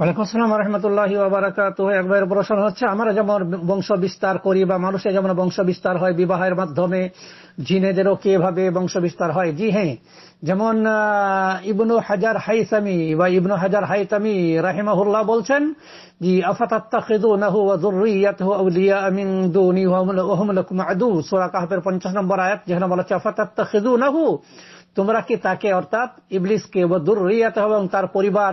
ওয়ালাইকুম আসসালাম রহমতুল্লাহ আবরাকাত একবার প্রশ্ন হচ্ছে আমরা যেমন বংশ বিস্তার করি বা মানুষের যেমন বংশ বিস্তার হয় বিবাহের মাধ্যমে জিনেদেরও কিভাবে বংশ বিস্তার হয় জি হ্যাঁ যেমন ইবনু হাজার হাইসামি বা ইবনু হাজার হাইতামি রাহিমাহুল্লাহ বলছেন জি আফাতাত্তাখিদুনাহু পঞ্চাশ নম্বর আয়াত যেখানে বলা হচ্ছে আফাতাত্তাখিদুনাহু তোমরা কি তাকে অর্থাৎ ইবলিসকে দুরিয়াতে হবে এবং তার পরিবার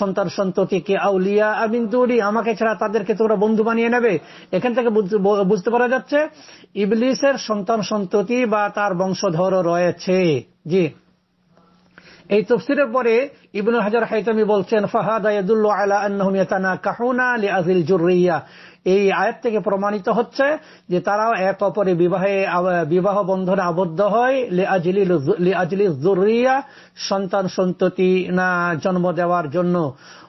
সন্তান সন্ততিকে আউলিয়া আমিন দুরি আমাকে ছাড়া তাদেরকে তোমরা বন্ধু বানিয়ে নেবে এখান থেকে বুঝতে পারা যাচ্ছে ইবলিসের সন্তান সন্ততি বা তার বংশধর রয়েছে জি এই তফসিরের পরে ইবনুল হাজার হাইতামি বলছেন ফাহাদ আলা আন্নাহুম ইয়াতানাকাহুনা লিআযিল জুররিয়া এই আয়াত থেকে প্রমাণিত হচ্ছে যে তারাও এক অপরে বিবাহে বিবাহ বন্ধনে আবদ্ধ হয় সন্তান সন্ততি না জন্ম দেওয়ার জন্য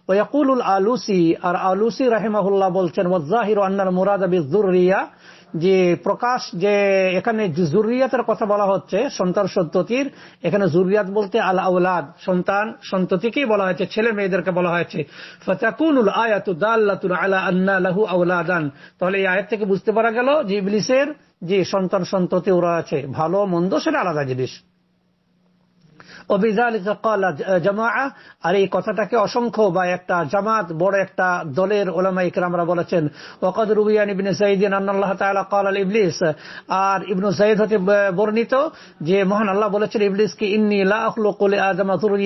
ওয়াকুলুল আলুসি আর আলুসি রাহেমাহুল্লাহ বলছেন ওয়াজাহির আন্নার মুরাদ আবি জুরিয়া যে প্রকাশ যে এখানে জুরিয়াতের কথা বলা হচ্ছে সন্তান সন্ততির এখানে জুরিয়াত বলতে আল আউলাদ সন্তান সন্ততিকেই বলা হয়েছে ছেলে মেয়েদেরকে বলা হয়েছে আলা লাহু আউলাদান তাহলে এই আয়াত থেকে বুঝতে পারা গেল যে ইবলিসের যে সন্তান সন্ততি ওরা আছে ভালো মন্দ সেটা আলাদা জিনিস আর এই কথাটাকে অসংখ্য বা একটা জামাত বড় একটা দলের ওলামা ইকরামরা বলেছেন ওয়াকাদ রুবিয়ান ইবিন সঈদিন আল্লাহ কাল আল ইবলিস আর ইবনু সঈদ হতে বর্ণিত যে মহান আল্লাহ বলেছেন ইবলিস কি ইন্নি লা আখলুকু লি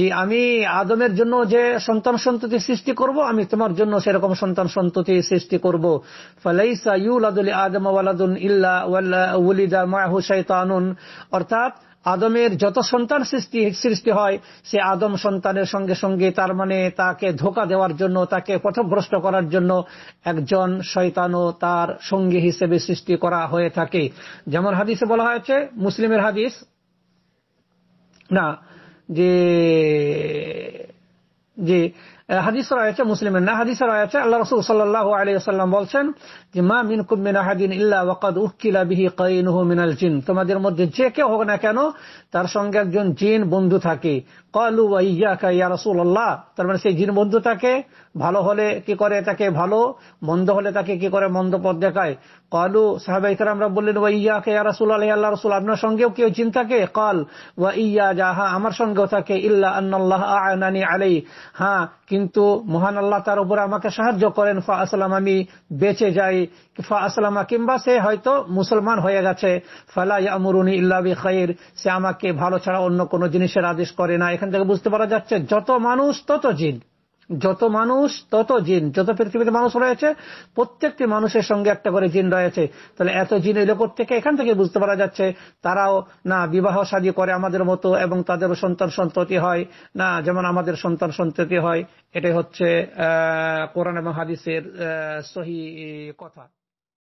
যে আমি আদমের জন্য যে সন্তান সন্ততি সৃষ্টি করব আমি তোমার জন্য সেরকম সন্তান সন্ততি সৃষ্টি করব ফালাইসা ইউল আদুল আদম ওয়ালাদুন ইল্লা ওয়ালা উলিদা মাআহু শাইতানুন অর্থাৎ আদমের যত সন্তান সৃষ্টি সৃষ্টি হয় সে আদম সন্তানের সঙ্গে সঙ্গে তার মানে তাকে ধোকা দেওয়ার জন্য তাকে পথভ্রষ্ট করার জন্য একজন শয়তানও তার সঙ্গী হিসেবে সৃষ্টি করা হয়ে থাকে যেমন হাদিসে বলা হয়েছে মুসলিমের হাদিস না যে হাদিসের রয়েছে মুসলিমের না হাদিসের রয়েছে আল্লাহ রসুল সাল্লাহ আলিয়াল্লাম বলছেন যে মা মিন কুমিন আহাদিন ইল্লা ওয়াকাদ উকিলা বিহি কাইনুহু মিনাল জিন তোমাদের মধ্যে যে কেউ হোক না কেন তার সঙ্গে একজন জিন বন্ধু থাকে কলু ওয়াইয়া ইয়া রসুল আল্লাহ তার মানে সেই জিন বন্ধু থাকে ভালো হলে কি করে তাকে ভালো মন্দ হলে তাকে কি করে মন্দ পথ দেখায় কলু সাহাবাইকার আমরা বললেন ওয়াইয়া ইয়া রসুল আলহ আল্লাহ রসুল আপনার সঙ্গেও কেউ জিন থাকে কল ওয়া ইয়া যাহা আমার সঙ্গেও থাকে ইল্লা আন্নাল্লাহ আয়নানি আলাই হ্যাঁ কিন্তু মহান আল্লাহ তার উপর আমাকে সাহায্য করেন ফা আসলাম আমি বেঁচে যাই ফা আসলামা কিংবা সে হয়তো মুসলমান হয়ে গেছে ফালা আমরুনি ইল্লাবি খাইর সে আমাকে ভালো ছাড়া অন্য কোনো জিনিসের আদেশ করে না এখান থেকে বুঝতে পারা যাচ্ছে যত মানুষ তত জিন যত মানুষ তত জিন যত পৃথিবীতে মানুষ রয়েছে প্রত্যেকটি মানুষের সঙ্গে একটা করে জিন রয়েছে তাহলে এত জিন এলো থেকে এখান থেকে বুঝতে পারা যাচ্ছে তারাও না বিবাহ সাজি করে আমাদের মতো এবং তাদেরও সন্তান সন্ততি হয় না যেমন আমাদের সন্তান সন্ততি হয় এটাই হচ্ছে আহ কোরআন এবং হাদিসের সহি কথা